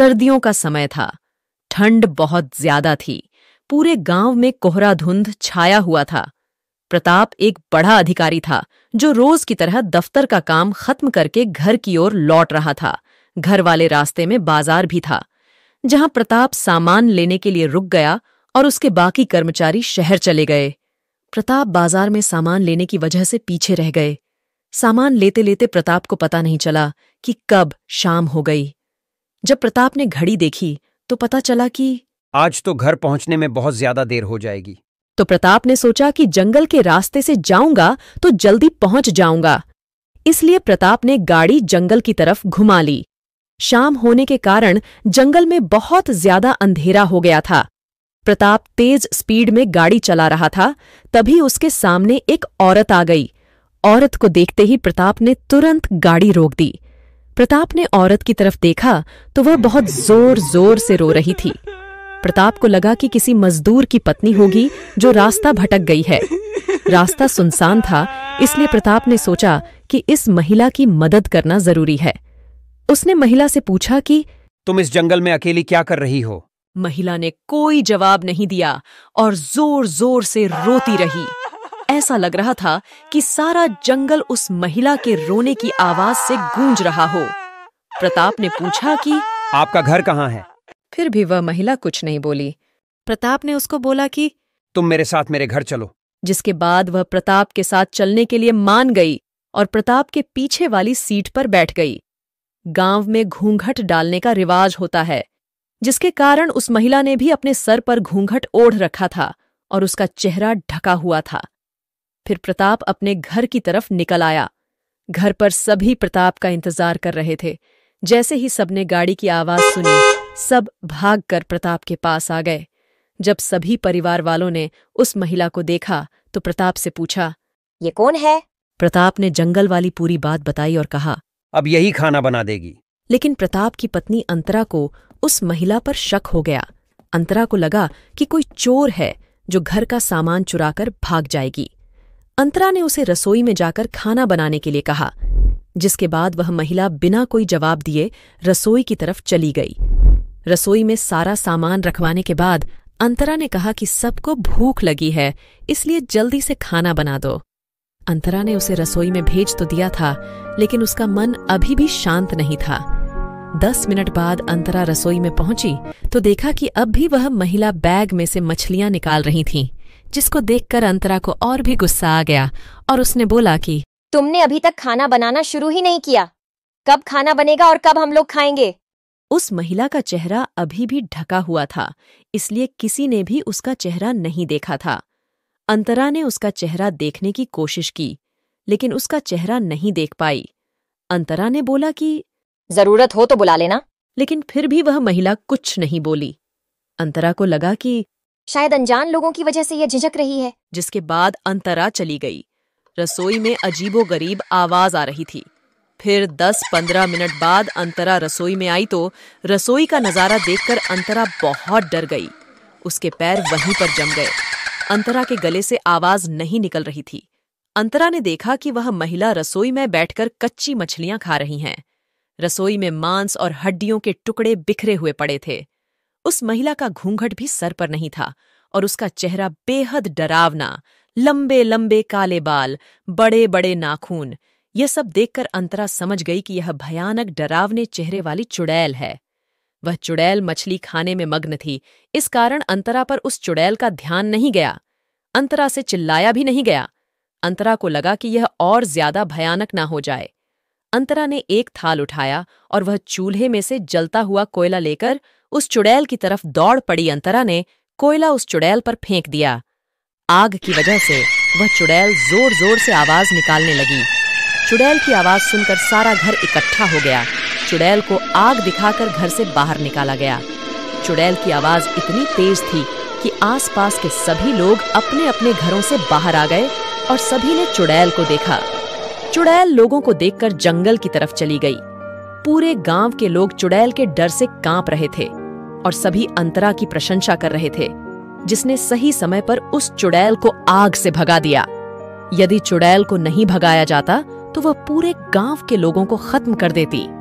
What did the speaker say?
सर्दियों का समय था ठंड बहुत ज्यादा थी पूरे गांव में कोहरा धुंध छाया हुआ था प्रताप एक बड़ा अधिकारी था जो रोज की तरह दफ्तर का काम खत्म करके घर की ओर लौट रहा था घर वाले रास्ते में बाजार भी था जहां प्रताप सामान लेने के लिए रुक गया और उसके बाकी कर्मचारी शहर चले गए प्रताप बाजार में सामान लेने की वजह से पीछे रह गए सामान लेते लेते प्रताप को पता नहीं चला कि कब शाम हो गई जब प्रताप ने घड़ी देखी तो पता चला कि आज तो घर पहुंचने में बहुत ज्यादा देर हो जाएगी तो प्रताप ने सोचा कि जंगल के रास्ते से जाऊंगा तो जल्दी पहुंच जाऊंगा इसलिए प्रताप ने गाड़ी जंगल की तरफ घुमा ली शाम होने के कारण जंगल में बहुत ज्यादा अंधेरा हो गया था प्रताप तेज स्पीड में गाड़ी चला रहा था तभी उसके सामने एक औरत आ गई औरत को देखते ही प्रताप ने तुरंत गाड़ी रोक दी प्रताप ने औरत की तरफ देखा तो वह बहुत जोर जोर से रो रही थी प्रताप को लगा कि किसी मजदूर की पत्नी होगी जो रास्ता भटक गई है रास्ता सुनसान था इसलिए प्रताप ने सोचा कि इस महिला की मदद करना जरूरी है उसने महिला से पूछा कि तुम इस जंगल में अकेली क्या कर रही हो महिला ने कोई जवाब नहीं दिया और जोर जोर से रोती रही ऐसा लग रहा था कि सारा जंगल उस महिला के रोने की आवाज से गूंज रहा हो प्रताप ने पूछा कि आपका घर कहाँ है फिर भी वह महिला कुछ नहीं बोली प्रताप ने उसको बोला कि तुम मेरे साथ मेरे घर चलो जिसके बाद वह प्रताप के साथ चलने के लिए मान गई और प्रताप के पीछे वाली सीट पर बैठ गई गांव में घूंघट डालने का रिवाज होता है जिसके कारण उस महिला ने भी अपने सर पर घूंघट ओढ़ रखा था और उसका चेहरा ढका हुआ था फिर प्रताप अपने घर की तरफ निकल आया घर पर सभी प्रताप का इंतजार कर रहे थे जैसे ही सबने गाड़ी की आवाज सुनी सब भाग कर प्रताप के पास आ गए जब सभी परिवार वालों ने उस महिला को देखा तो प्रताप से पूछा ये कौन है प्रताप ने जंगल वाली पूरी बात बताई और कहा अब यही खाना बना देगी लेकिन प्रताप की पत्नी अंतरा को उस महिला पर शक हो गया अंतरा को लगा कि कोई चोर है जो घर का सामान चुराकर भाग जाएगी अंतरा ने उसे रसोई में जाकर खाना बनाने के लिए कहा जिसके बाद वह महिला बिना कोई जवाब दिए रसोई की तरफ चली गई रसोई में सारा सामान रखवाने के बाद अंतरा ने कहा कि सबको भूख लगी है इसलिए जल्दी से खाना बना दो अंतरा ने उसे रसोई में भेज तो दिया था लेकिन उसका मन अभी भी शांत नहीं था दस मिनट बाद अंतरा रसोई में पहुंची तो देखा कि अब भी वह महिला बैग में से मछलियां निकाल रही थीं। जिसको देखकर अंतरा को और भी गुस्सा आ गया और उसने बोला कि तुमने अभी तक खाना बनाना शुरू ही नहीं किया कब खाना बनेगा और कब हम लोग खाएंगे उस महिला का चेहरा अभी भी ढका हुआ था इसलिए किसी ने भी उसका चेहरा नहीं देखा था अंतरा ने उसका चेहरा देखने की कोशिश की लेकिन उसका चेहरा नहीं देख पाई अंतरा ने बोला कि जरूरत हो तो बुला लेना लेकिन फिर भी वह महिला कुछ नहीं बोली अंतरा को लगा कि शायद अनजान लोगों की वजह से यह झिझक रही है जिसके बाद अंतरा चली गई रसोई में अजीबो गरीब आवाज आ रही थी फिर 10-15 मिनट बाद अंतरा रसोई में आई तो रसोई का नज़ारा देखकर अंतरा बहुत डर गई उसके पैर वहीं पर जम गए अंतरा के गले से आवाज नहीं निकल रही थी अंतरा ने देखा कि वह महिला रसोई में बैठकर कच्ची मछलियां खा रही हैं रसोई में मांस और हड्डियों के टुकड़े बिखरे हुए पड़े थे उस महिला का घूंघट भी सर पर नहीं था और उसका चेहरा बेहद डरावना लंबे लंबे काले बाल बड़े बड़े नाखून यह सब देखकर अंतरा समझ गई कि यह भयानक डरावने चेहरे वाली चुड़ैल है वह चुड़ैल मछली खाने में मग्न थी इस कारण अंतरा पर उस चुड़ैल का ध्यान नहीं गया अंतरा से चिल्लाया भी नहीं गया अंतरा को लगा कि यह और ज्यादा भयानक ना हो जाए अंतरा ने एक थाल उठाया और वह चूल्हे में से जलता हुआ कोयला लेकर उस चुड़ैल की तरफ दौड़ पड़ी अंतरा ने कोयला उस चुड़ैल पर फेंक दिया आग की वजह से वह चुड़ैल जोर जोर से आवाज निकालने लगी चुड़ैल की आवाज सुनकर सारा घर इकट्ठा हो गया चुड़ैल को आग दिखाकर घर से बाहर निकाला गया चुड़ैल की आवाज इतनी तेज थी कि आसपास के सभी लोग अपने अपने घरों से बाहर आ गए और सभी ने चुड़ैल को देखा चुड़ैल लोगों को देखकर जंगल की तरफ चली गई पूरे गांव के लोग चुड़ैल के डर से कांप रहे थे और सभी अंतरा की प्रशंसा कर रहे थे जिसने सही समय पर उस चुड़ैल को आग से भगा दिया यदि चुड़ैल को नहीं भगाया जाता तो वह पूरे गांव के लोगों को खत्म कर देती